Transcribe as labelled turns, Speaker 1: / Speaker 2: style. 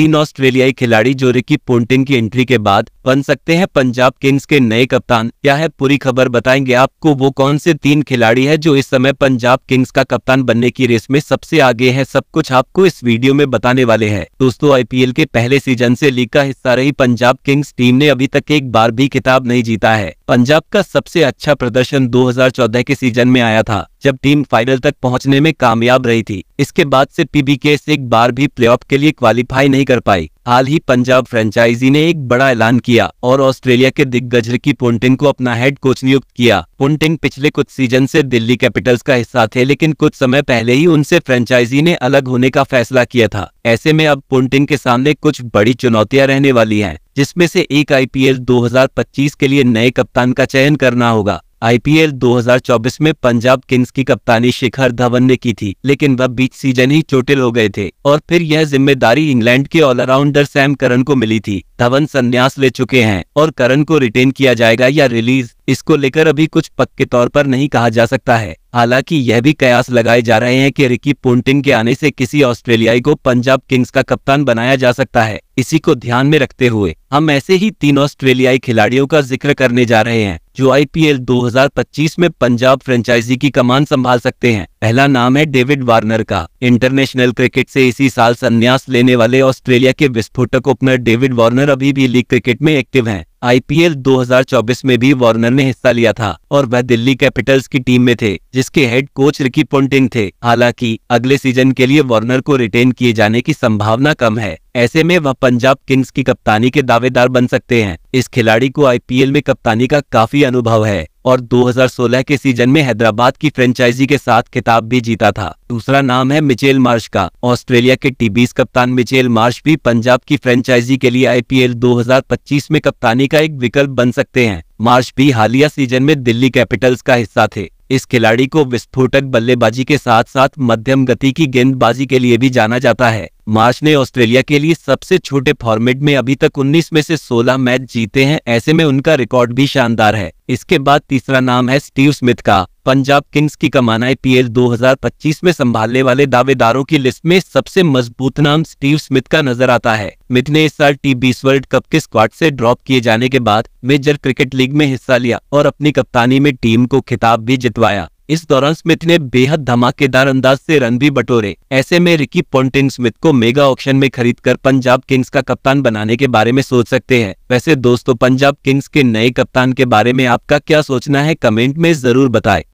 Speaker 1: तीन ऑस्ट्रेलियाई खिलाड़ी जो रिकी पोन्टिंग की एंट्री के बाद बन सकते हैं पंजाब किंग्स के नए कप्तान क्या है पूरी खबर बताएंगे आपको वो कौन से तीन खिलाड़ी है जो इस समय पंजाब किंग्स का कप्तान बनने की रेस में सबसे आगे है सब कुछ आपको इस वीडियो में बताने वाले हैं दोस्तों आईपीएल के पहले सीजन से लीग का हिस्सा रही पंजाब किंग्स टीम ने अभी तक एक बार भी खिताब नहीं जीता है पंजाब का सबसे अच्छा प्रदर्शन 2014 के सीजन में आया था जब टीम फाइनल तक पहुंचने में कामयाब रही थी इसके बाद से पीबीकेएस एक बार भी प्लेऑफ के लिए क्वालिफाई नहीं कर पाई हाल ही पंजाब फ्रेंचाइजी ने एक बड़ा ऐलान किया और ऑस्ट्रेलिया के दिग्गज की पोन्टिंग को अपना हेड कोच नियुक्त किया पोन्टिंग पिछले कुछ सीजन से दिल्ली कैपिटल्स का हिस्सा थे लेकिन कुछ समय पहले ही उनसे फ्रेंचाइजी ने अलग होने का फैसला किया था ऐसे में अब पोन्टिंग के सामने कुछ बड़ी चुनौतियां रहने वाली हैं, जिसमें से एक आईपीएल 2025 के लिए नए कप्तान का चयन करना होगा आईपीएल 2024 में पंजाब किंग्स की कप्तानी शिखर धवन ने की थी लेकिन वह बीच सीजन ही चोटिल हो गए थे और फिर यह जिम्मेदारी इंग्लैंड के ऑलराउंडर सैम करन को मिली थी धवन संन्यास ले चुके हैं और करन को रिटेन किया जाएगा या रिलीज इसको लेकर अभी कुछ पक्के तौर पर नहीं कहा जा सकता है हालांकि यह भी कयास लगाए जा रहे हैं कि रिकी पोन्टिंग के आने से किसी ऑस्ट्रेलियाई को पंजाब किंग्स का कप्तान बनाया जा सकता है इसी को ध्यान में रखते हुए हम ऐसे ही तीन ऑस्ट्रेलियाई खिलाड़ियों का जिक्र करने जा रहे हैं जो आईपीएल 2025 में पंजाब फ्रेंचाइजी की कमान संभाल सकते हैं पहला नाम है डेविड वार्नर का इंटरनेशनल क्रिकेट से इसी साल संन्यास लेने वाले ऑस्ट्रेलिया के विस्फोटक ओपनर डेविड वार्नर अभी भी लीग क्रिकेट में एक्टिव हैं आईपीएल 2024 में भी वार्नर ने हिस्सा लिया था और वह दिल्ली कैपिटल्स की टीम में थे जिसके हेड कोच रिकी पोन्टिंग थे हालांकि अगले सीजन के लिए वार्नर को रिटेन किए जाने की संभावना कम है ऐसे में वह पंजाब किंग्स की कप्तानी के दावेदार बन सकते हैं इस खिलाड़ी को आईपीएल में कप्तानी का काफी अनुभव है और 2016 के सीजन में हैदराबाद की फ्रेंचाइजी के साथ खिताब भी जीता था दूसरा नाम है मिचेल मार्श का ऑस्ट्रेलिया के टीबीस कप्तान मिचेल मार्श भी पंजाब की फ्रेंचाइजी के लिए आईपीएल 2025 में कप्तानी का एक विकल्प बन सकते हैं मार्श भी हालिया सीजन में दिल्ली कैपिटल्स का हिस्सा थे इस खिलाड़ी को विस्फोटक बल्लेबाजी के साथ साथ मध्यम गति की गेंदबाजी के लिए भी जाना जाता है मार्च ने ऑस्ट्रेलिया के लिए सबसे छोटे फॉर्मेट में अभी तक 19 में से 16 मैच जीते हैं ऐसे में उनका रिकॉर्ड भी शानदार है इसके बाद तीसरा नाम है स्टीव स्मिथ का पंजाब किंग्स की कमान है पीएल 2025 में संभालने वाले दावेदारों की लिस्ट में सबसे मजबूत नाम स्टीव स्मिथ का नजर आता है स्मिथ ने इस साल टी बीस वर्ल्ड कप के स्क्वाड से ड्रॉप किए जाने के बाद मेजर क्रिकेट लीग में हिस्सा लिया और अपनी कप्तानी में टीम को खिताब भी जितवाया इस दौरान स्मिथ ने बेहद धमाकेदार अंदाज से रन भी बटोरे ऐसे में रिकी पोन्टिंग स्मिथ को मेगा ऑप्शन में खरीद कर पंजाब किंग्स का कप्तान बनाने के बारे में सोच सकते हैं वैसे दोस्तों पंजाब किंग्स के नए कप्तान के बारे में आपका क्या सोचना है कमेंट में जरूर बताए